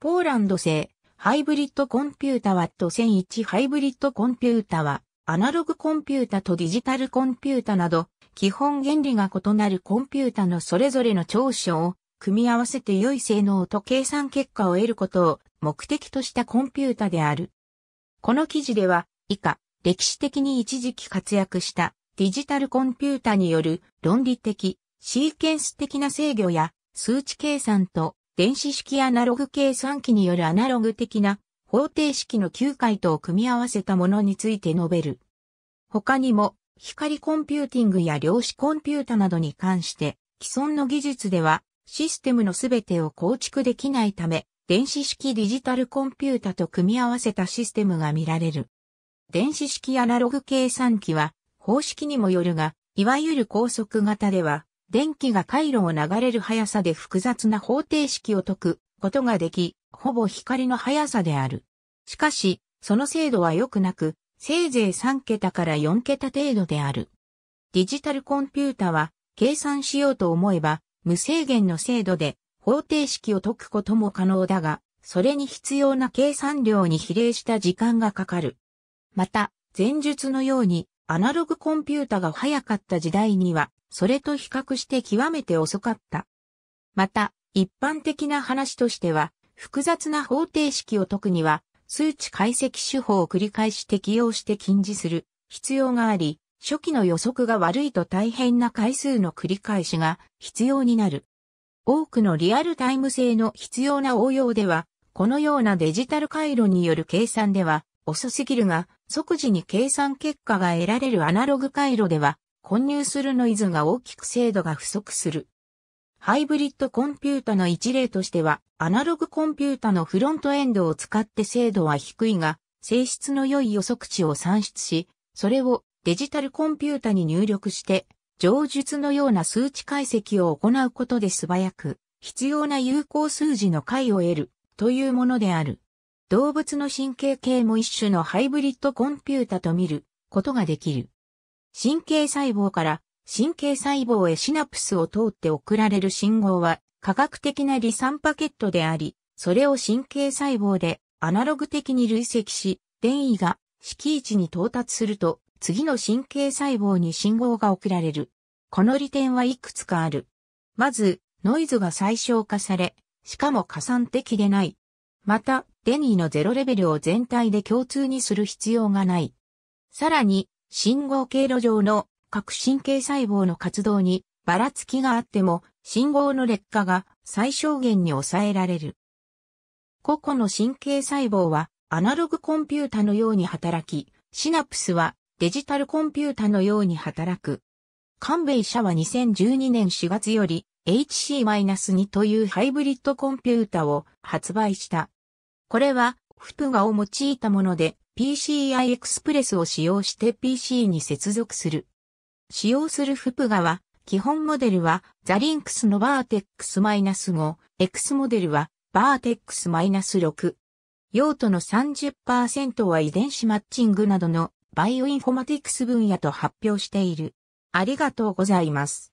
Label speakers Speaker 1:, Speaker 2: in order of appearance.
Speaker 1: ポーランド製、ハイブリッドコンピュータワット1001ハイブリッドコンピュータは、アナログコンピュータとディジタルコンピュータなど、基本原理が異なるコンピュータのそれぞれの長所を組み合わせて良い性能と計算結果を得ることを目的としたコンピュータである。この記事では、以下、歴史的に一時期活躍したディジタルコンピュータによる論理的、シーケンス的な制御や数値計算と電子式アナログ計算機によるアナログ的な方程式の球回答を組み合わせたものについて述べる。他にも、光コンピューティングや量子コンピュータなどに関して、既存の技術では、システムのすべてを構築できないため、電子式ディジタルコンピュータと組み合わせたシステムが見られる。電子式アナログ計算機は、方式にもよるが、いわゆる高速型では、電気が回路を流れる速さで複雑な方程式を解くことができ、ほぼ光の速さである。しかし、その精度は良くなく、せいぜい3桁から4桁程度である。デジタルコンピュータは、計算しようと思えば、無制限の精度で方程式を解くことも可能だが、それに必要な計算量に比例した時間がかかる。また、前述のように、アナログコンピュータが早かった時代には、それと比較して極めて遅かった。また、一般的な話としては、複雑な方程式を解くには、数値解析手法を繰り返し適用して禁止する必要があり、初期の予測が悪いと大変な回数の繰り返しが必要になる。多くのリアルタイム性の必要な応用では、このようなデジタル回路による計算では、遅すぎるが、即時に計算結果が得られるアナログ回路では、混入するノイズが大きく精度が不足する。ハイブリッドコンピュータの一例としては、アナログコンピュータのフロントエンドを使って精度は低いが、性質の良い予測値を算出し、それをデジタルコンピュータに入力して、上述のような数値解析を行うことで素早く、必要な有効数字の解を得るというものである。動物の神経系も一種のハイブリッドコンピュータと見ることができる。神経細胞から神経細胞へシナプスを通って送られる信号は科学的な離散パケットであり、それを神経細胞でアナログ的に累積し、電位が位置に到達すると次の神経細胞に信号が送られる。この利点はいくつかある。まず、ノイズが最小化され、しかも加算的でない。また、デニーのゼロレベルを全体で共通にする必要がない。さらに、信号経路上の各神経細胞の活動にばらつきがあっても、信号の劣化が最小限に抑えられる。個々の神経細胞はアナログコンピュータのように働き、シナプスはデジタルコンピュータのように働く。官米社は2012年4月より HC-2 というハイブリッドコンピュータを発売した。これは、フプガを用いたもので、PCI エクスプレスを使用して PC に接続する。使用するフプガは、基本モデルは、ザリンクスのバーテックスマイナス -5、X モデルは、バーテックスマイナス -6。用途の30%は遺伝子マッチングなどのバイオインフォマティクス分野と発表している。ありがとうございます。